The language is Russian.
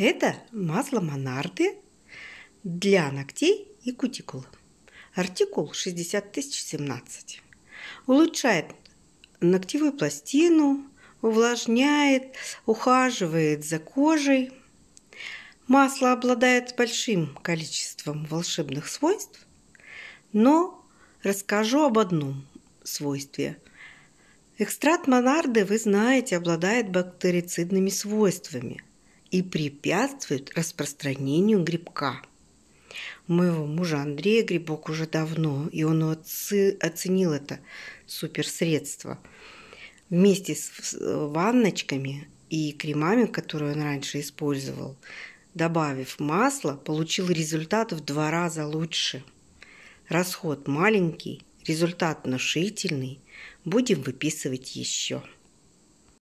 Это масло Монарды для ногтей и кутикулы. Артикул 60017. Улучшает ногтевую пластину, увлажняет, ухаживает за кожей. Масло обладает большим количеством волшебных свойств, но расскажу об одном свойстве. Экстракт монарды, вы знаете, обладает бактерицидными свойствами – и препятствует распространению грибка. У моего мужа Андрея грибок уже давно, и он оценил это суперсредство. Вместе с ванночками и кремами, которые он раньше использовал, добавив масло, получил результат в два раза лучше. Расход маленький, результат внушительный. Будем выписывать еще.